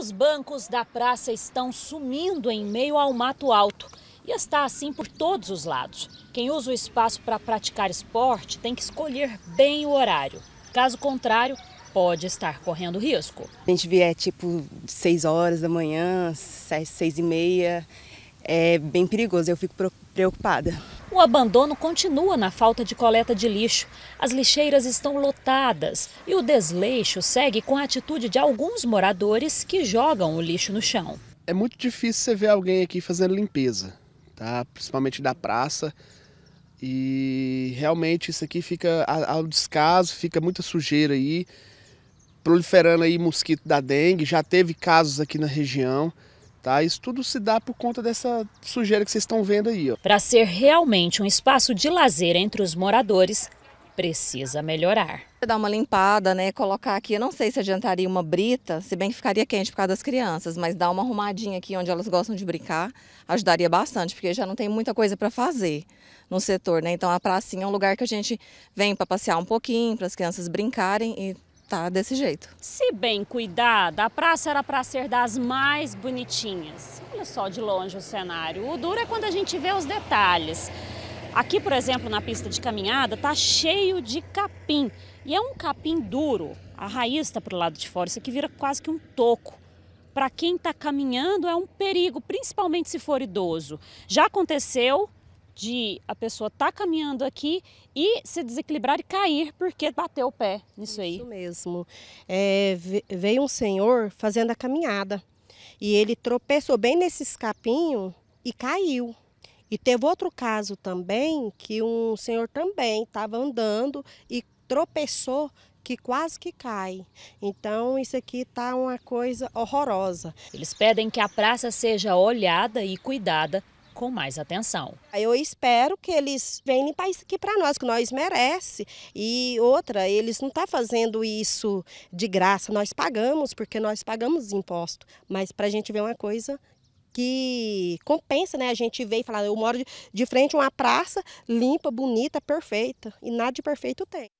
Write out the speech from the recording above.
Os bancos da praça estão sumindo em meio ao mato alto. E está assim por todos os lados. Quem usa o espaço para praticar esporte tem que escolher bem o horário. Caso contrário, pode estar correndo risco. A gente vier tipo 6 horas da manhã, 6 e meia, é bem perigoso, eu fico preocupada. O abandono continua na falta de coleta de lixo. As lixeiras estão lotadas e o desleixo segue com a atitude de alguns moradores que jogam o lixo no chão. É muito difícil você ver alguém aqui fazendo limpeza, tá? principalmente da praça. E realmente isso aqui fica ao descaso, fica muita sujeira aí, proliferando aí mosquito da dengue. Já teve casos aqui na região. Tá? Isso tudo se dá por conta dessa sujeira que vocês estão vendo aí. Para ser realmente um espaço de lazer entre os moradores, precisa melhorar. Dar uma limpada, né? Colocar aqui, eu não sei se adiantaria uma brita, se bem que ficaria quente por causa das crianças, mas dar uma arrumadinha aqui onde elas gostam de brincar ajudaria bastante, porque já não tem muita coisa para fazer no setor, né? Então a pracinha é um lugar que a gente vem para passear um pouquinho, para as crianças brincarem e tá desse jeito. Se bem cuidada, a praça era para ser das mais bonitinhas. Olha só de longe o cenário. O duro é quando a gente vê os detalhes. Aqui, por exemplo, na pista de caminhada, tá cheio de capim. E é um capim duro. A raiz está para o lado de fora, isso aqui vira quase que um toco. Para quem está caminhando é um perigo, principalmente se for idoso. Já aconteceu de a pessoa estar tá caminhando aqui e se desequilibrar e cair porque bateu o pé nisso aí. Isso mesmo. É, veio um senhor fazendo a caminhada e ele tropeçou bem nesse escapinho e caiu. E teve outro caso também que um senhor também estava andando e tropeçou que quase que cai. Então isso aqui está uma coisa horrorosa. Eles pedem que a praça seja olhada e cuidada com mais atenção. Eu espero que eles venham limpar isso aqui para nós, que nós merece. E outra, eles não estão tá fazendo isso de graça. Nós pagamos, porque nós pagamos imposto. Mas para a gente ver uma coisa que compensa, né? A gente veio e falar, eu moro de, de frente a uma praça limpa, bonita, perfeita. E nada de perfeito tem.